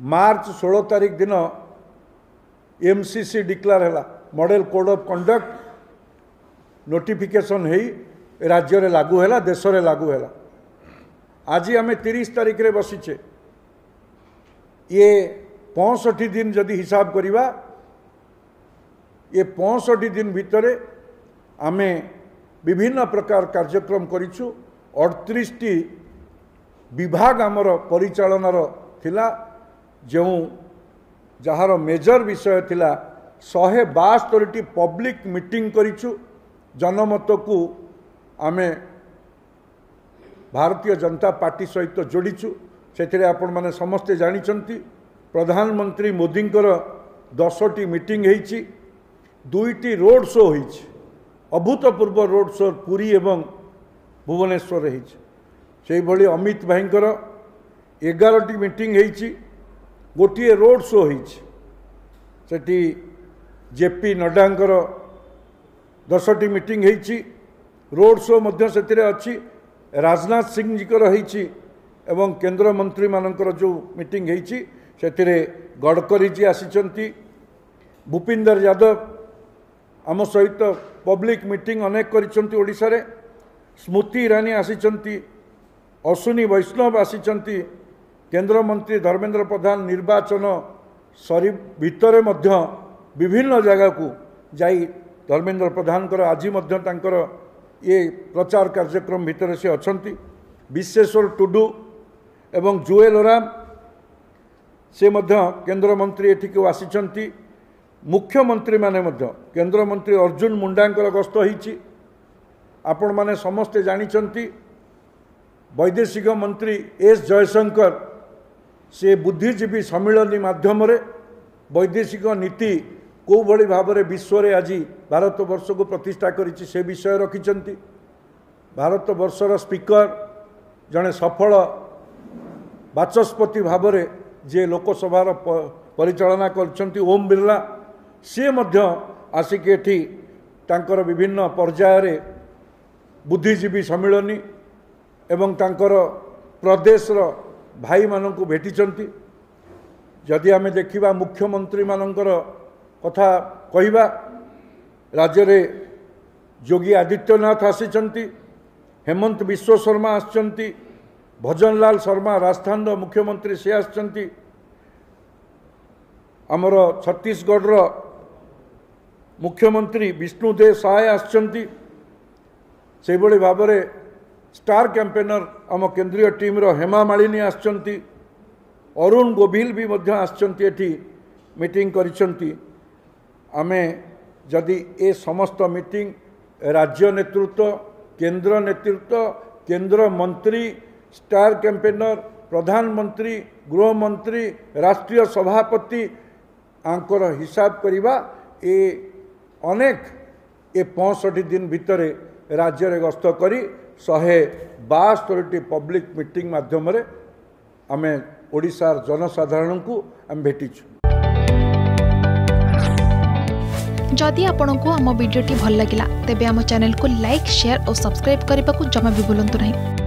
March ଷୋହଳ ତାରିଖ ଦିନ ଏମ୍ ସି ସି ଡିକ୍ଲାର ହେଲା model code of conduct notification ହୋଇ ରାଜ୍ୟରେ ଲାଗୁ ହେଲା ଦେଶରେ ଲାଗୁ ହେଲା ଆଜି ଆମେ ତିରିଶ ତାରିଖରେ ବସିଛେ ଇଏ ପଞ୍ଚଷଠି ଦିନ ଯଦି ହିସାବ କରିବା ଏ ପଞ୍ଚଷଠି ଦିନ ଭିତରେ ଆମେ ବିଭିନ୍ନ ପ୍ରକାର କାର୍ଯ୍ୟକ୍ରମ କରିଛୁ ଅଠତିରିଶଟି ବିଭାଗ ଆମର ପରିଚାଳନାର ଥିଲା ଯେଉଁ ଯାହାର ମେଜର ବିଷୟ ଥିଲା ଶହେ ବାସ୍ତରିଟି ପବ୍ଲିକ ମିଟିଂ କରିଛୁ ଜନମତକୁ ଆମେ ଭାରତୀୟ ଜନତା ପାର୍ଟି ସହିତ ଯୋଡ଼ିଛୁ ସେଥିରେ ଆପଣମାନେ ସମସ୍ତେ ଜାଣିଛନ୍ତି ପ୍ରଧାନମନ୍ତ୍ରୀ ମୋଦିଙ୍କର ଦଶଟି ମିଟିଂ ହୋଇଛି ଦୁଇଟି ରୋଡ଼ ଶୋ ହୋଇଛି ଅଭୂତପୂର୍ବ ରୋଡ଼ ଶୋ ପୁରୀ ଏବଂ ଭୁବନେଶ୍ୱର ହୋଇଛି ସେହିଭଳି ଅମିତ ଭାଇଙ୍କର ଏଗାରଟି ମିଟିଂ ହୋଇଛି ଗୋଟିଏ ରୋଡ଼ ଶୋ ହେଇଛି ସେଠି ଜେପି ନଡ୍ଡାଙ୍କର ଦଶଟି ମିଟିଂ ହେଇଛି ରୋଡ଼ ଶୋ ମଧ୍ୟ ସେଥିରେ ଅଛି ରାଜନାଥ ସିଂଜୀଙ୍କର ହେଇଛି ଏବଂ କେନ୍ଦ୍ରମନ୍ତ୍ରୀମାନଙ୍କର ଯେଉଁ ମିଟିଂ ହେଇଛି ସେଥିରେ ଗଡ଼କରୀଜୀ ଆସିଛନ୍ତି ଭୂପିନ୍ଦର ଯାଦବ ଆମ ସହିତ ପବ୍ଲିକ୍ ମିଟିଂ ଅନେକ କରିଛନ୍ତି ଓଡ଼ିଶାରେ ସ୍ମୃତି ଇରାନୀ ଆସିଛନ୍ତି ଅଶ୍ୱିନୀ ବୈଷ୍ଣବ ଆସିଛନ୍ତି केन्द्रमंत्री धर्मेन्द्र प्रधान निर्वाचन सर भितर विभिन्न जगह को जी धर्मेन्द्र प्रधान आज ये प्रचार कार्यक्रम भितर से अच्छा विश्वेश्वर टुडु एवं जुएल राम से केन्द्रमंत्री एटिक आसी मुख्यमंत्री मैंने केन्द्रमंत्री अर्जुन मुंडा गस्त होपे जा वैदेशिक मंत्री एस जयशंकर ସେ ବୁଦ୍ଧିଜୀବୀ ସମ୍ମିଳନୀ ମାଧ୍ୟମରେ ବୈଦେଶିକ ନୀତି କେଉଁଭଳି ଭାବରେ ବିଶ୍ୱରେ ଆଜି ଭାରତବର୍ଷକୁ ପ୍ରତିଷ୍ଠା କରିଛି ସେ ବିଷୟ ରଖିଛନ୍ତି ଭାରତବର୍ଷର ସ୍ପିକର ଜଣେ ସଫଳ ବାଚସ୍ପତି ଭାବରେ ଯିଏ ଲୋକସଭାର ପରିଚାଳନା କରିଛନ୍ତି ଓମ୍ ବିର୍ଲା ସିଏ ମଧ୍ୟ ଆସିକି ଏଠି ତାଙ୍କର ବିଭିନ୍ନ ପର୍ଯ୍ୟାୟରେ ବୁଦ୍ଧିଜୀବୀ ସମ୍ମିଳନୀ ଏବଂ ତାଙ୍କର ପ୍ରଦେଶର ଭାଇମାନଙ୍କୁ ଭେଟିଛନ୍ତି ଯଦି ଆମେ ଦେଖିବା ମୁଖ୍ୟମନ୍ତ୍ରୀମାନଙ୍କର କଥା କହିବା ରାଜ୍ୟରେ ଯୋଗୀ ଆଦିତ୍ୟନାଥ ଆସିଛନ୍ତି ହେମନ୍ତ ବିଶ୍ୱ ଶର୍ମା ଆସିଛନ୍ତି ଭଜନଲାଲ ଶର୍ମା ରାଜସ୍ଥାନର ମୁଖ୍ୟମନ୍ତ୍ରୀ ସେ ଆସିଛନ୍ତି ଆମର ଛତିଶଗଡ଼ର ମୁଖ୍ୟମନ୍ତ୍ରୀ ବିଷ୍ଣୁ ଦେ ସାଏ ଆସିଛନ୍ତି ସେହିଭଳି ଭାବରେ ଷ୍ଟାର କ୍ୟାମ୍ପେନର ଆମ କେନ୍ଦ୍ରୀୟ ଟିମ୍ର ହେମା ମାଳିନୀ ଆସିଛନ୍ତି ଅରୁଣ ଗୋଭିଲ ବି ମଧ୍ୟ ଆସିଛନ୍ତି ଏଠି ମିଟିଂ କରିଛନ୍ତି ଆମେ ଯଦି ଏ ସମସ୍ତ ମିଟିଂ ରାଜ୍ୟ ନେତୃତ୍ୱ କେନ୍ଦ୍ର ନେତୃତ୍ୱ କେନ୍ଦ୍ରମନ୍ତ୍ରୀ ଷ୍ଟାର କ୍ୟାମ୍ପେନର ପ୍ରଧାନମନ୍ତ୍ରୀ ଗୃହମନ୍ତ୍ରୀ ରାଷ୍ଟ୍ରୀୟ ସଭାପତି ଆଙ୍କର ହିସାବ କରିବା ଏ ଅନେକ ଏ ପଞ୍ଚଷଠି ଦିନ ଭିତରେ ରାଜ୍ୟରେ ଗସ୍ତ କରି शहे बास्तर पब्लिक मीटिंग मध्यम आम ओडार जनसाधारण को आम भेटीच जदि आपण को आम भिडी भल लगा तेब चेल को लाइक सेयार और सब्सक्राइब करने को जमा भी बुलां नहीं